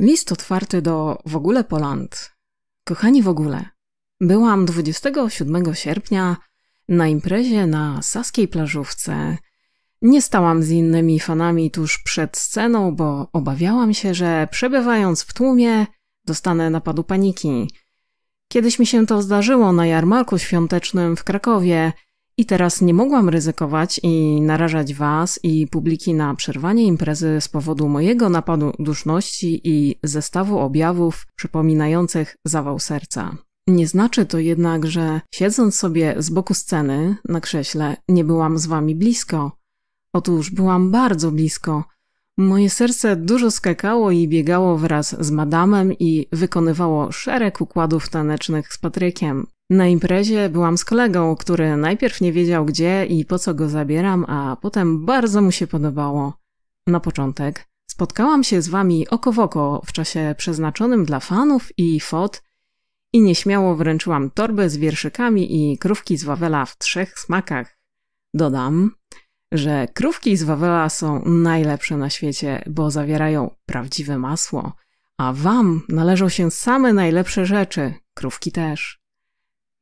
List otwarty do w ogóle Poland. Kochani w ogóle, byłam 27 sierpnia na imprezie na saskiej plażówce. Nie stałam z innymi fanami tuż przed sceną, bo obawiałam się, że przebywając w tłumie dostanę napadu paniki. Kiedyś mi się to zdarzyło na jarmarku świątecznym w Krakowie – i teraz nie mogłam ryzykować i narażać Was i publiki na przerwanie imprezy z powodu mojego napadu duszności i zestawu objawów przypominających zawał serca. Nie znaczy to jednak, że siedząc sobie z boku sceny na krześle nie byłam z Wami blisko. Otóż byłam bardzo blisko. Moje serce dużo skakało i biegało wraz z madamem i wykonywało szereg układów tanecznych z Patrykiem. Na imprezie byłam z kolegą, który najpierw nie wiedział gdzie i po co go zabieram, a potem bardzo mu się podobało. Na początek spotkałam się z wami oko w oko w czasie przeznaczonym dla fanów i fot i nieśmiało wręczyłam torbę z wierszykami i krówki z Wawela w trzech smakach. Dodam, że krówki z Wawela są najlepsze na świecie, bo zawierają prawdziwe masło, a wam należą się same najlepsze rzeczy, krówki też.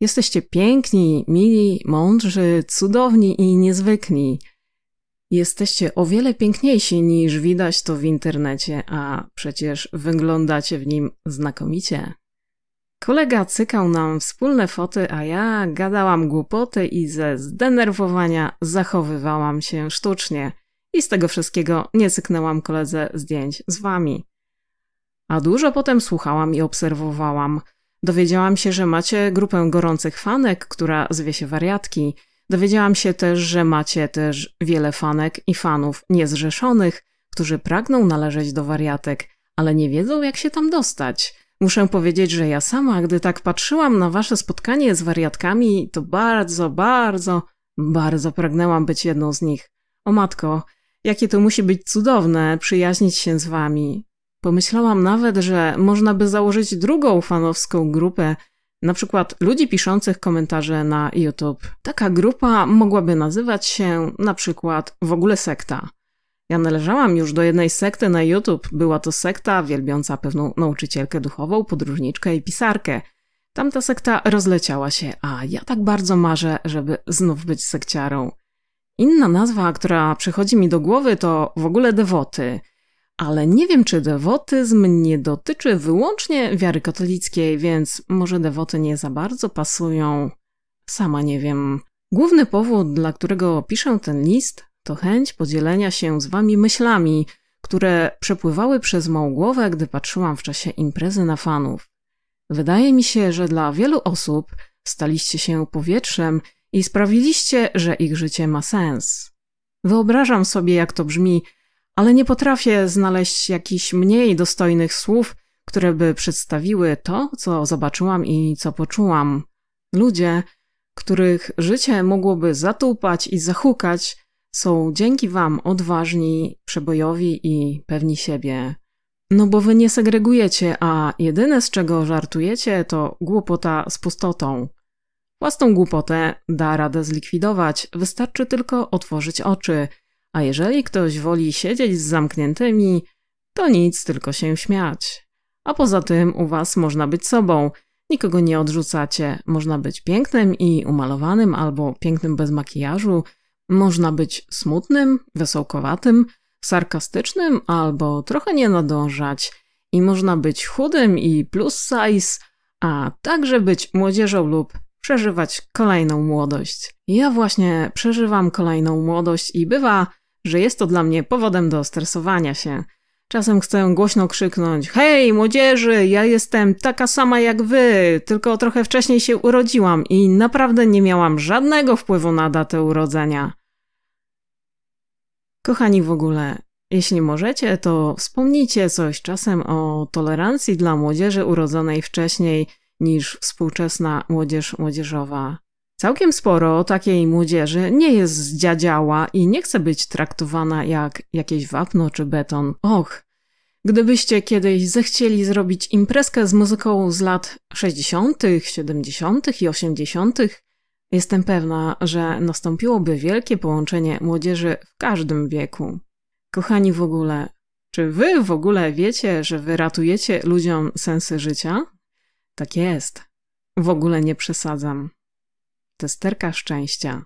Jesteście piękni, mili, mądrzy, cudowni i niezwykli. Jesteście o wiele piękniejsi niż widać to w internecie, a przecież wyglądacie w nim znakomicie. Kolega cykał nam wspólne foty, a ja gadałam głupoty i ze zdenerwowania zachowywałam się sztucznie. I z tego wszystkiego nie cyknęłam koledze zdjęć z wami. A dużo potem słuchałam i obserwowałam – Dowiedziałam się, że macie grupę gorących fanek, która zwie się Wariatki. Dowiedziałam się też, że macie też wiele fanek i fanów niezrzeszonych, którzy pragną należeć do wariatek, ale nie wiedzą jak się tam dostać. Muszę powiedzieć, że ja sama, gdy tak patrzyłam na wasze spotkanie z wariatkami, to bardzo, bardzo, bardzo pragnęłam być jedną z nich. O matko, jakie to musi być cudowne przyjaźnić się z wami. Pomyślałam nawet, że można by założyć drugą fanowską grupę, na przykład ludzi piszących komentarze na YouTube. Taka grupa mogłaby nazywać się na przykład w ogóle sekta. Ja należałam już do jednej sekty na YouTube. Była to sekta wielbiąca pewną nauczycielkę duchową, podróżniczkę i pisarkę. Tamta sekta rozleciała się, a ja tak bardzo marzę, żeby znów być sekciarą. Inna nazwa, która przychodzi mi do głowy, to w ogóle dewoty – ale nie wiem, czy dewotyzm nie dotyczy wyłącznie wiary katolickiej, więc może dewoty nie za bardzo pasują. Sama nie wiem. Główny powód, dla którego piszę ten list, to chęć podzielenia się z wami myślami, które przepływały przez moją głowę, gdy patrzyłam w czasie imprezy na fanów. Wydaje mi się, że dla wielu osób staliście się powietrzem i sprawiliście, że ich życie ma sens. Wyobrażam sobie, jak to brzmi, ale nie potrafię znaleźć jakichś mniej dostojnych słów, które by przedstawiły to, co zobaczyłam i co poczułam. Ludzie, których życie mogłoby zatupać i zahukać, są dzięki Wam odważni, przebojowi i pewni siebie. No bo Wy nie segregujecie, a jedyne z czego żartujecie to głupota z pustotą. Własną głupotę da radę zlikwidować, wystarczy tylko otworzyć oczy – a jeżeli ktoś woli siedzieć z zamkniętymi, to nic, tylko się śmiać. A poza tym u was można być sobą, nikogo nie odrzucacie, można być pięknym i umalowanym albo pięknym bez makijażu, można być smutnym, wesołkowatym, sarkastycznym albo trochę nie nadążać i można być chudym i plus size, a także być młodzieżą lub przeżywać kolejną młodość. Ja właśnie przeżywam kolejną młodość i bywa, że jest to dla mnie powodem do stresowania się. Czasem chcę głośno krzyknąć: Hej, młodzieży, ja jestem taka sama jak wy, tylko trochę wcześniej się urodziłam i naprawdę nie miałam żadnego wpływu na datę urodzenia. Kochani w ogóle, jeśli możecie, to wspomnijcie coś czasem o tolerancji dla młodzieży urodzonej wcześniej niż współczesna młodzież młodzieżowa. Całkiem sporo takiej młodzieży nie jest zdziadziała i nie chce być traktowana jak jakieś wapno czy beton. Och, gdybyście kiedyś zechcieli zrobić imprezkę z muzyką z lat 60., 70. i 80., jestem pewna, że nastąpiłoby wielkie połączenie młodzieży w każdym wieku. Kochani w ogóle, czy wy w ogóle wiecie, że wy ratujecie ludziom sensy życia? Tak jest. W ogóle nie przesadzam testerka szczęścia.